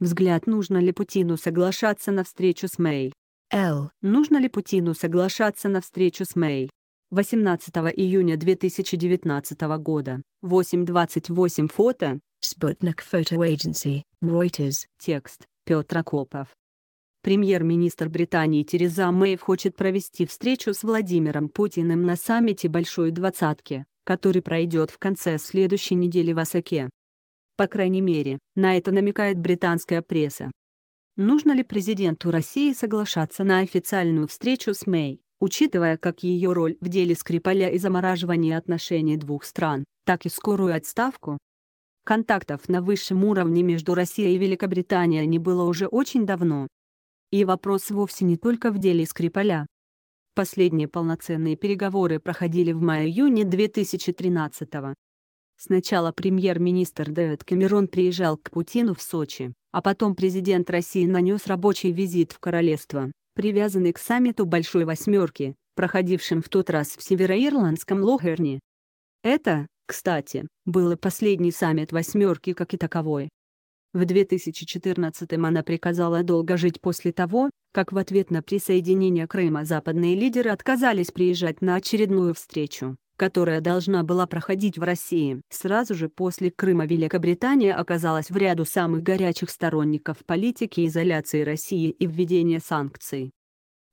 Взгляд, нужно ли Путину соглашаться на встречу с Мэй. Л. Нужно ли Путину соглашаться на встречу с Мэй? 18 июня 2019 года. 8.28 фото. Sputnik Photo Agency, Reuters. Текст. Петр Акопов. Премьер-министр Британии Тереза Мэй хочет провести встречу с Владимиром Путиным на саммите Большой Двадцатки, который пройдет в конце следующей недели в Осаке. По крайней мере, на это намекает британская пресса. Нужно ли президенту России соглашаться на официальную встречу с Мэй, учитывая как ее роль в деле Скрипаля и замораживании отношений двух стран, так и скорую отставку? Контактов на высшем уровне между Россией и Великобританией не было уже очень давно. И вопрос вовсе не только в деле Скрипаля. Последние полноценные переговоры проходили в мае-июне 2013 года. Сначала премьер-министр Дэвид Камерон приезжал к Путину в Сочи, а потом президент России нанес рабочий визит в королевство, привязанный к саммиту «Большой восьмерки», проходившим в тот раз в североирландском Лохерне. Это, кстати, был и последний саммит «восьмерки» как и таковой. В 2014-м она приказала долго жить после того, как в ответ на присоединение Крыма западные лидеры отказались приезжать на очередную встречу которая должна была проходить в России. Сразу же после Крыма Великобритания оказалась в ряду самых горячих сторонников политики изоляции России и введения санкций.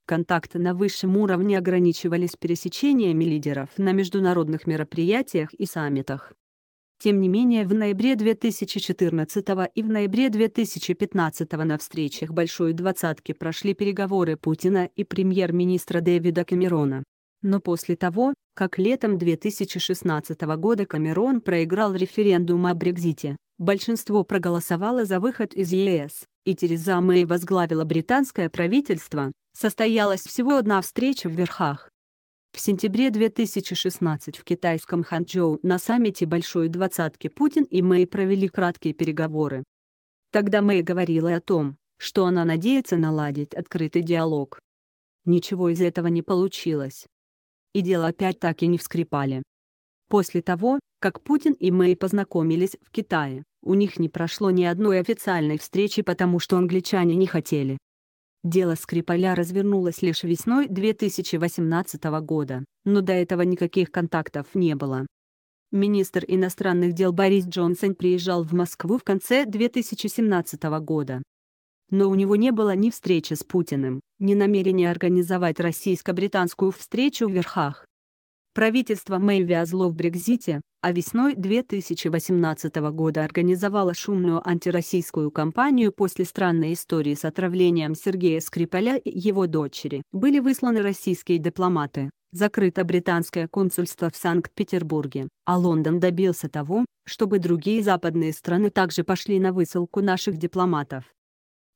Контакты на высшем уровне ограничивались пересечениями лидеров на международных мероприятиях и саммитах. Тем не менее, в ноябре 2014 и в ноябре 2015 на встречах Большой Двадцатки прошли переговоры Путина и премьер-министра Дэвида Камерона. Но после того, как летом 2016 года Камерон проиграл референдум о Брекзите, большинство проголосовало за выход из ЕС, и Тереза Мэй возглавила британское правительство, состоялась всего одна встреча в Верхах. В сентябре 2016 в китайском Ханчжоу на саммите Большой Двадцатки Путин и Мэй провели краткие переговоры. Тогда Мэй говорила о том, что она надеется наладить открытый диалог. Ничего из этого не получилось и дело опять так и не вскрипали. После того, как Путин и Мэй познакомились в Китае, у них не прошло ни одной официальной встречи потому что англичане не хотели. Дело Скрипаля развернулось лишь весной 2018 года, но до этого никаких контактов не было. Министр иностранных дел Борис Джонсон приезжал в Москву в конце 2017 года, но у него не было ни встречи с Путиным, ни намерения организовать российско-британскую встречу в Верхах. Правительство Мэй вязло в Брекзите, а весной 2018 года организовало шумную антироссийскую кампанию после странной истории с отравлением Сергея Скрипаля и его дочери. Были высланы российские дипломаты, закрыто британское консульство в Санкт-Петербурге, а Лондон добился того, чтобы другие западные страны также пошли на высылку наших дипломатов.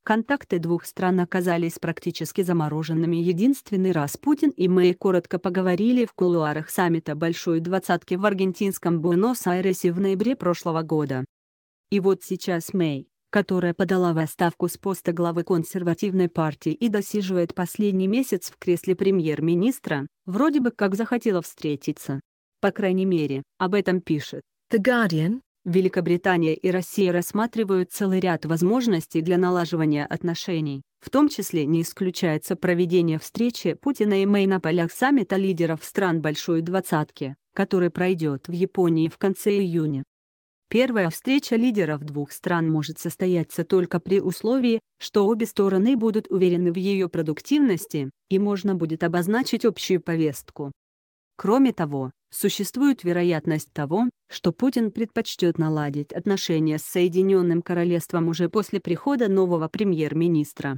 Контакты двух стран оказались практически замороженными. Единственный раз Путин и Мэй коротко поговорили в кулуарах саммита «Большой двадцатки» в аргентинском Буэнос-Айресе в ноябре прошлого года. И вот сейчас Мэй, которая подала в отставку с поста главы консервативной партии и досиживает последний месяц в кресле премьер-министра, вроде бы как захотела встретиться. По крайней мере, об этом пишет The Guardian, Великобритания и Россия рассматривают целый ряд возможностей для налаживания отношений, в том числе не исключается проведение встречи Путина и Мэй на полях саммита лидеров стран Большой Двадцатки, который пройдет в Японии в конце июня. Первая встреча лидеров двух стран может состояться только при условии, что обе стороны будут уверены в ее продуктивности, и можно будет обозначить общую повестку. Кроме того, существует вероятность того, что Путин предпочтет наладить отношения с Соединенным Королевством уже после прихода нового премьер-министра.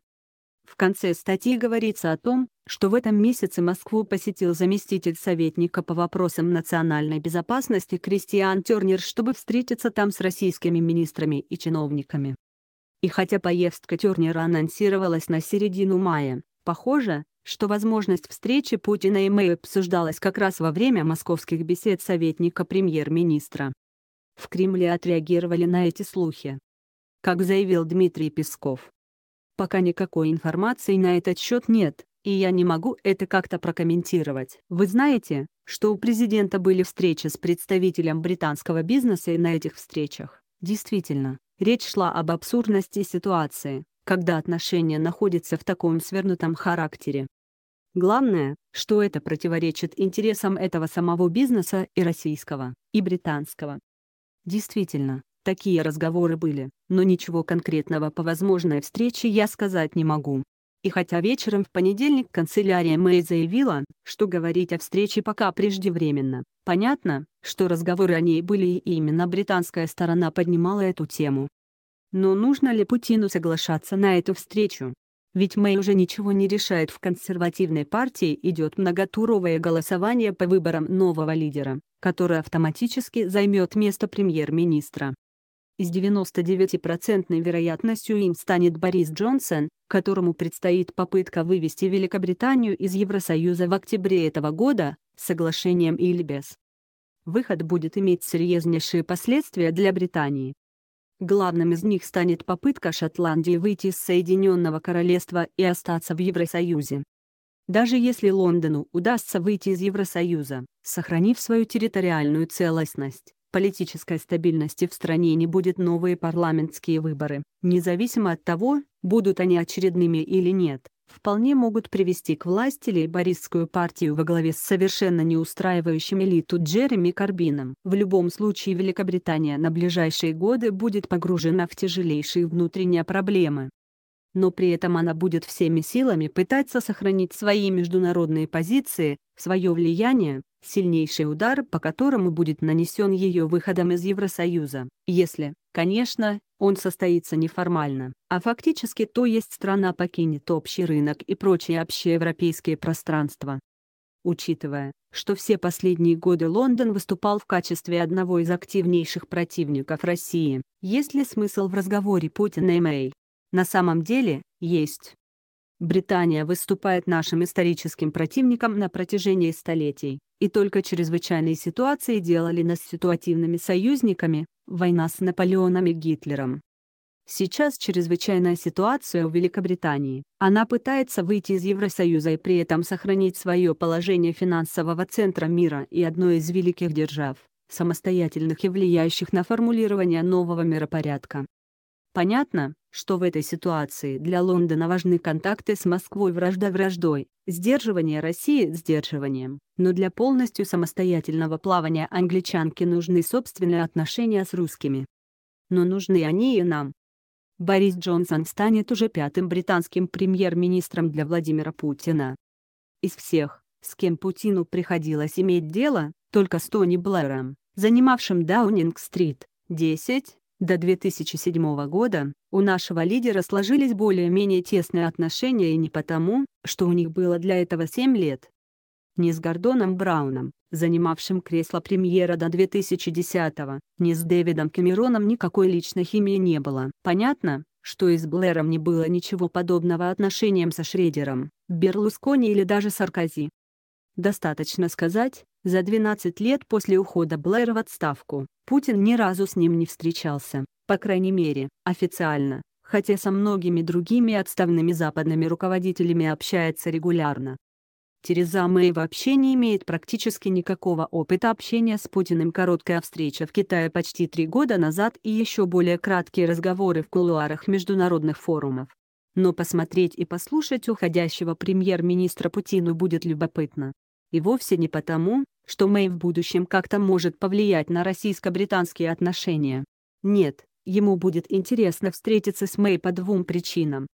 В конце статьи говорится о том, что в этом месяце Москву посетил заместитель советника по вопросам национальной безопасности Кристиан Тернер, чтобы встретиться там с российскими министрами и чиновниками. И хотя поездка Тернера анонсировалась на середину мая, похоже, что возможность встречи Путина и Мэй обсуждалась как раз во время московских бесед советника премьер-министра. В Кремле отреагировали на эти слухи. Как заявил Дмитрий Песков, «Пока никакой информации на этот счет нет, и я не могу это как-то прокомментировать. Вы знаете, что у президента были встречи с представителем британского бизнеса и на этих встречах, действительно, речь шла об абсурдности ситуации, когда отношения находятся в таком свернутом характере. Главное, что это противоречит интересам этого самого бизнеса и российского, и британского. Действительно, такие разговоры были, но ничего конкретного по возможной встрече я сказать не могу. И хотя вечером в понедельник канцелярия Мэй заявила, что говорить о встрече пока преждевременно, понятно, что разговоры о ней были и именно британская сторона поднимала эту тему. Но нужно ли Путину соглашаться на эту встречу? Ведь Мэй уже ничего не решает в консервативной партии идет многотуровое голосование по выборам нового лидера, который автоматически займет место премьер-министра. С 99% вероятностью им станет Борис Джонсон, которому предстоит попытка вывести Великобританию из Евросоюза в октябре этого года, соглашением или без. Выход будет иметь серьезнейшие последствия для Британии. Главным из них станет попытка Шотландии выйти из Соединенного Королевства и остаться в Евросоюзе. Даже если Лондону удастся выйти из Евросоюза, сохранив свою территориальную целостность, политической стабильности в стране не будет новые парламентские выборы, независимо от того, будут они очередными или нет вполне могут привести к власти лейбористскую партию во главе с совершенно не устраивающим элиту Джереми Корбином. В любом случае Великобритания на ближайшие годы будет погружена в тяжелейшие внутренние проблемы. Но при этом она будет всеми силами пытаться сохранить свои международные позиции, свое влияние, сильнейший удар по которому будет нанесен ее выходом из Евросоюза, если, конечно, он состоится неформально, а фактически то есть страна покинет общий рынок и прочие общеевропейские пространства. Учитывая, что все последние годы Лондон выступал в качестве одного из активнейших противников России, есть ли смысл в разговоре Путина и Мэй? На самом деле, есть. Британия выступает нашим историческим противником на протяжении столетий, и только чрезвычайные ситуации делали нас ситуативными союзниками, война с Наполеоном и Гитлером. Сейчас чрезвычайная ситуация в Великобритании. Она пытается выйти из Евросоюза и при этом сохранить свое положение финансового центра мира и одной из великих держав, самостоятельных и влияющих на формулирование нового миропорядка. Понятно? что в этой ситуации для Лондона важны контакты с Москвой вражда враждой, сдерживание России сдерживанием, но для полностью самостоятельного плавания англичанки нужны собственные отношения с русскими. Но нужны они и нам. Борис Джонсон станет уже пятым британским премьер-министром для Владимира Путина. Из всех, с кем Путину приходилось иметь дело, только с Тони Блэром, занимавшим Даунинг-стрит, 10, до 2007 года у нашего лидера сложились более-менее тесные отношения и не потому, что у них было для этого 7 лет. Ни с Гордоном Брауном, занимавшим кресло премьера до 2010-го, ни с Дэвидом Кемероном никакой личной химии не было. Понятно, что и с Блэром не было ничего подобного отношениям со Шредером, Берлускони или даже Саркози. Достаточно сказать, за 12 лет после ухода Блэра в отставку, Путин ни разу с ним не встречался, по крайней мере, официально, хотя со многими другими отставными западными руководителями общается регулярно. Тереза Мэй вообще не имеет практически никакого опыта общения с Путиным. Короткая встреча в Китае почти три года назад и еще более краткие разговоры в кулуарах международных форумов. Но посмотреть и послушать уходящего премьер-министра Путину будет любопытно. И вовсе не потому, что Мэй в будущем как-то может повлиять на российско-британские отношения. Нет, ему будет интересно встретиться с Мэй по двум причинам.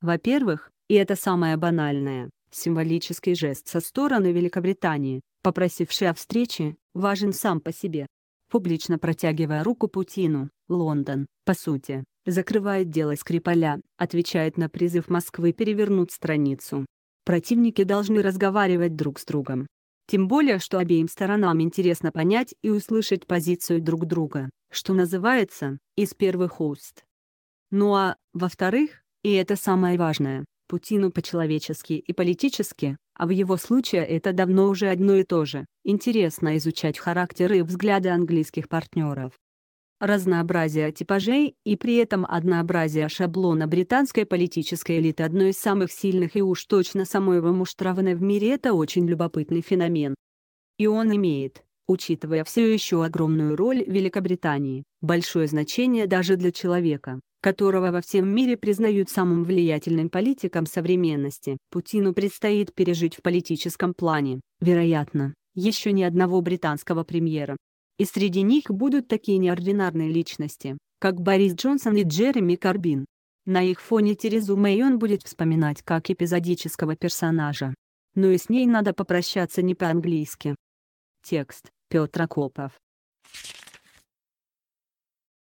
Во-первых, и это самое банальное, символический жест со стороны Великобритании, попросивший о встрече, важен сам по себе. Публично протягивая руку Путину, Лондон, по сути, закрывает дело Скрипаля, отвечает на призыв Москвы перевернуть страницу. Противники должны разговаривать друг с другом, тем более, что обеим сторонам интересно понять и услышать позицию друг друга, что называется, из первых уст. Ну а, во-вторых, и это самое важное, Путину по-человечески и политически, а в его случае это давно уже одно и то же, интересно изучать характеры и взгляды английских партнеров разнообразие типажей и при этом однообразие шаблона британской политической элиты одной из самых сильных и уж точно самой вымуштрованной в мире это очень любопытный феномен. И он имеет, учитывая все еще огромную роль Великобритании, большое значение даже для человека, которого во всем мире признают самым влиятельным политиком современности. Путину предстоит пережить в политическом плане, вероятно, еще ни одного британского премьера, и среди них будут такие неординарные личности, как Борис Джонсон и Джереми Карбин. На их фоне Терезу Мэй он будет вспоминать как эпизодического персонажа. Но ну и с ней надо попрощаться не по-английски. Текст Петр Копов.